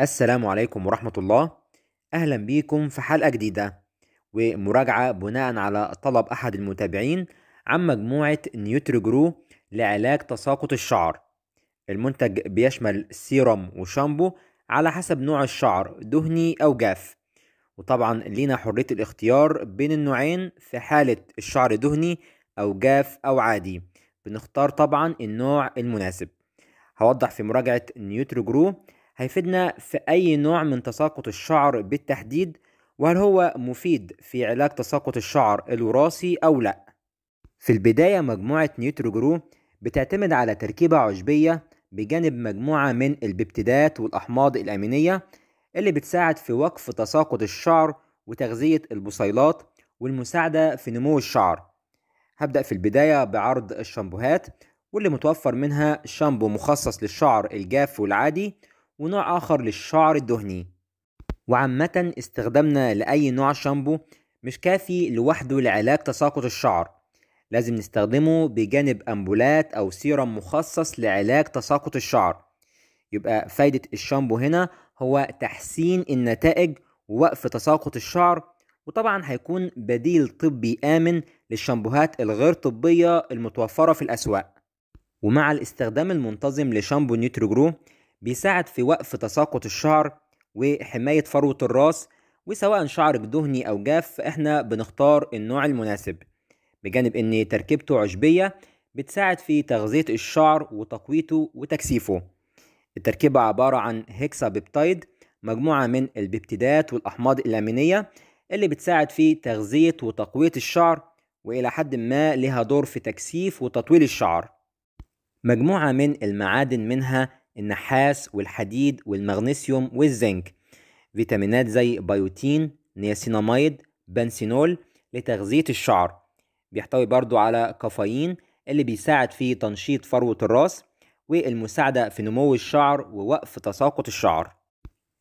السلام عليكم ورحمة الله أهلا بيكم في حلقة جديدة ومراجعة بناء على طلب أحد المتابعين عن مجموعة جرو لعلاج تساقط الشعر المنتج بيشمل سيروم وشامبو على حسب نوع الشعر دهني أو جاف وطبعا لينا حرية الاختيار بين النوعين في حالة الشعر دهني أو جاف أو عادي بنختار طبعا النوع المناسب هوضح في مراجعة جرو هيفيدنا في أي نوع من تساقط الشعر بالتحديد وهل هو مفيد في علاج تساقط الشعر الوراثي أو لأ في البداية مجموعة نيوتروجرو بتعتمد على تركيبة عشبية بجانب مجموعة من الببتدات والأحماض الأمينية اللي بتساعد في وقف تساقط الشعر وتغذية البصيلات والمساعدة في نمو الشعر هبدأ في البداية بعرض الشامبوهات واللي متوفر منها شامبو مخصص للشعر الجاف والعادي ونوع آخر للشعر الدهني وعامة استخدامنا لأي نوع شامبو مش كافي لوحده لعلاج تساقط الشعر لازم نستخدمه بجانب أمبولات أو سيرم مخصص لعلاج تساقط الشعر يبقى فايدة الشامبو هنا هو تحسين النتائج ووقف تساقط الشعر وطبعا هيكون بديل طبي آمن للشامبوهات الغير طبية المتوفرة في الأسواق ومع الاستخدام المنتظم لشامبو نيوتروجرو بيساعد في وقف تساقط الشعر وحماية فروة الراس وسواء شعرك دهني أو جاف فإحنا بنختار النوع المناسب بجانب إن تركيبته عشبية بتساعد في تغذية الشعر وتقويته وتكثيفه التركيبة عبارة عن هيكسا بيبتايد مجموعة من البيبتيدات والأحماض الأمينية اللي بتساعد في تغذية وتقوية الشعر وإلى حد ما لها دور في تكثيف وتطويل الشعر مجموعة من المعادن منها النحاس والحديد والمغنيسيوم والزنك فيتامينات زي بيوتين نياسيناميد بنسينول لتغذية الشعر بيحتوي برضو على كافيين اللي بيساعد في تنشيط فروة الراس والمساعدة في نمو الشعر ووقف تساقط الشعر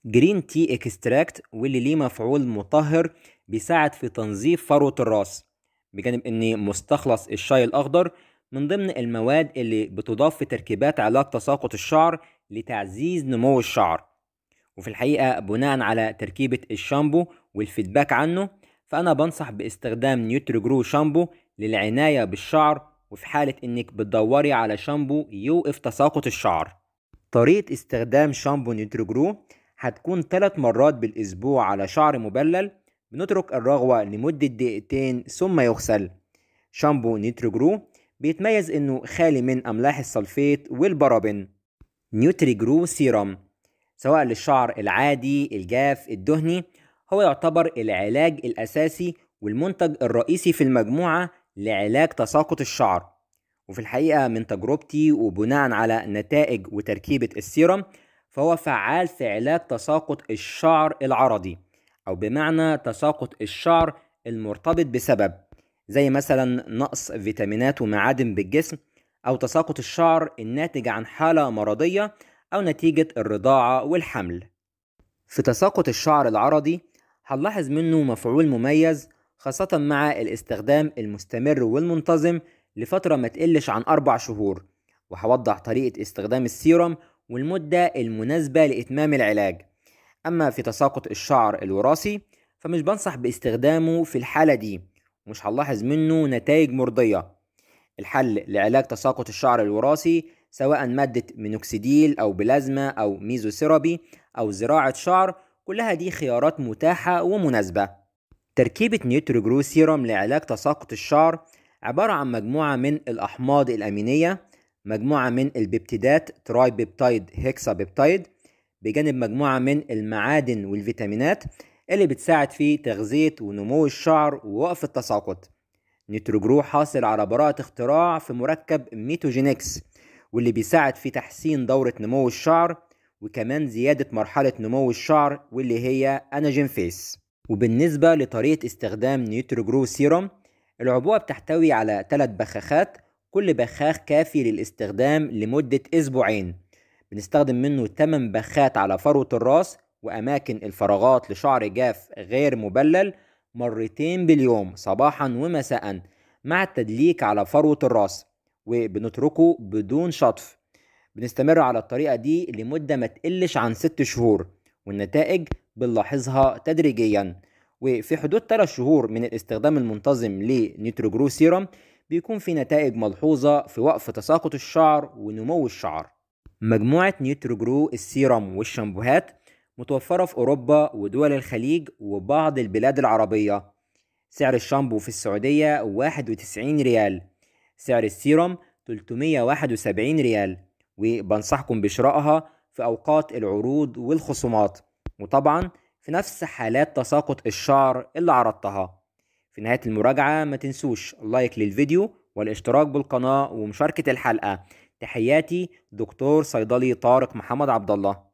جرين تي اكستراكت واللي ليه مفعول مطهر بيساعد في تنظيف فروة الراس بجانب ان مستخلص الشاي الاخضر من ضمن المواد اللي بتضاف في تركيبات علاج تساقط الشعر لتعزيز نمو الشعر وفي الحقيقة بناء على تركيبة الشامبو والفيدباك عنه فأنا بنصح باستخدام جرو شامبو للعناية بالشعر وفي حالة إنك بتدوري على شامبو يوقف تساقط الشعر طريقة استخدام شامبو جرو هتكون ثلاث مرات بالأسبوع على شعر مبلل بنترك الرغوة لمدة دقيقتين ثم يغسل شامبو جرو بيتميز إنه خالي من أملاح الصلفيت والبرابين نيوتري جرو سيرام سواء للشعر العادي الجاف الدهني هو يعتبر العلاج الأساسي والمنتج الرئيسي في المجموعة لعلاج تساقط الشعر وفي الحقيقة من تجربتي وبناء على نتائج وتركيبة السيرم فهو فعال في علاج تساقط الشعر العرضي أو بمعنى تساقط الشعر المرتبط بسبب زي مثلا نقص فيتامينات ومعادن بالجسم أو تساقط الشعر الناتج عن حالة مرضية أو نتيجة الرضاعة والحمل. في تساقط الشعر العرضي هنلاحظ منه مفعول مميز خاصة مع الاستخدام المستمر والمنتظم لفترة ما تقلش عن أربع شهور وهوضح طريقة استخدام السيروم والمدة المناسبة لإتمام العلاج أما في تساقط الشعر الوراثي فمش بنصح باستخدامه في الحالة دي مش هنلاحظ منه نتائج مرضية الحل لعلاج تساقط الشعر الوراثي سواء مادة مينوكسيديل أو بلازما أو ميزوثيرابي أو زراعة شعر كلها دي خيارات متاحة ومناسبة تركيبة نيوتروجرو سيروم لعلاج تساقط الشعر عبارة عن مجموعة من الأحماض الأمينية مجموعة من البيبتيدات ترايبيبتايد هيكسابيبتايد بجانب مجموعة من المعادن والفيتامينات اللي بتساعد في تغذية ونمو الشعر ووقف التساقط نيتروجرو حاصل على براءة اختراع في مركب ميتوجينكس واللي بيساعد في تحسين دورة نمو الشعر وكمان زيادة مرحلة نمو الشعر واللي هي أناجين فيس وبالنسبة لطريقة استخدام نيتروجرو سيروم العبوة بتحتوي على ثلاث بخاخات كل بخاخ كافي للاستخدام لمدة أسبوعين بنستخدم منه 8 بخات على فروة الراس وأماكن الفراغات لشعر جاف غير مبلل مرتين باليوم صباحا ومساء مع التدليك على فروة الراس وبنتركه بدون شطف بنستمر على الطريقة دي لمدة ما تقلش عن ست شهور والنتائج بنلاحظها تدريجيا وفي حدود 3 شهور من الاستخدام المنتظم لنيتروجرو سيرم بيكون في نتائج ملحوظة في وقف تساقط الشعر ونمو الشعر مجموعة نيوتروجرو السيرم والشامبوهات متوفرة في أوروبا ودول الخليج وبعض البلاد العربية سعر الشامبو في السعودية 91 ريال سعر السيروم 371 ريال وبنصحكم بشرائها في أوقات العروض والخصومات وطبعا في نفس حالات تساقط الشعر اللي عرضتها في نهاية المراجعة ما تنسوش لايك للفيديو والاشتراك بالقناة ومشاركة الحلقة تحياتي دكتور صيدلي طارق محمد عبد الله